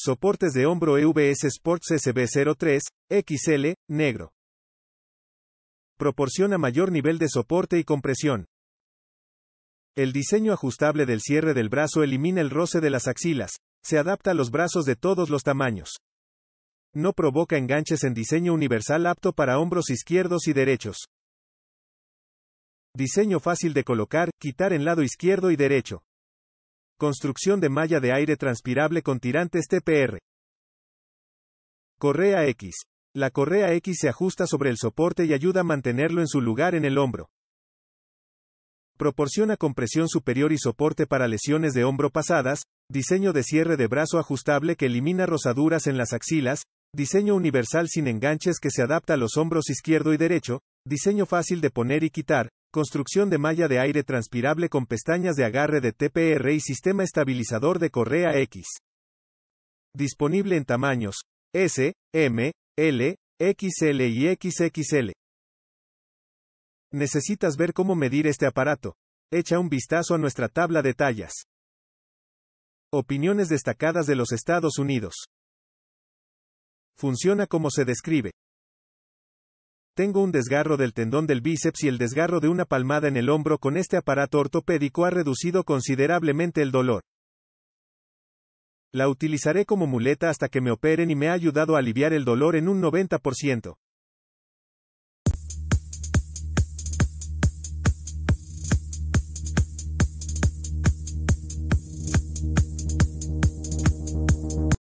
Soportes de hombro EVS Sports SB03, XL, negro. Proporciona mayor nivel de soporte y compresión. El diseño ajustable del cierre del brazo elimina el roce de las axilas. Se adapta a los brazos de todos los tamaños. No provoca enganches en diseño universal apto para hombros izquierdos y derechos. Diseño fácil de colocar, quitar en lado izquierdo y derecho. Construcción de malla de aire transpirable con tirantes TPR. Correa X. La correa X se ajusta sobre el soporte y ayuda a mantenerlo en su lugar en el hombro. Proporciona compresión superior y soporte para lesiones de hombro pasadas, diseño de cierre de brazo ajustable que elimina rosaduras en las axilas, diseño universal sin enganches que se adapta a los hombros izquierdo y derecho, diseño fácil de poner y quitar, Construcción de malla de aire transpirable con pestañas de agarre de TPR y sistema estabilizador de correa X. Disponible en tamaños S, M, L, XL y XXL. Necesitas ver cómo medir este aparato. Echa un vistazo a nuestra tabla de tallas. Opiniones destacadas de los Estados Unidos. Funciona como se describe. Tengo un desgarro del tendón del bíceps y el desgarro de una palmada en el hombro con este aparato ortopédico ha reducido considerablemente el dolor. La utilizaré como muleta hasta que me operen y me ha ayudado a aliviar el dolor en un 90%.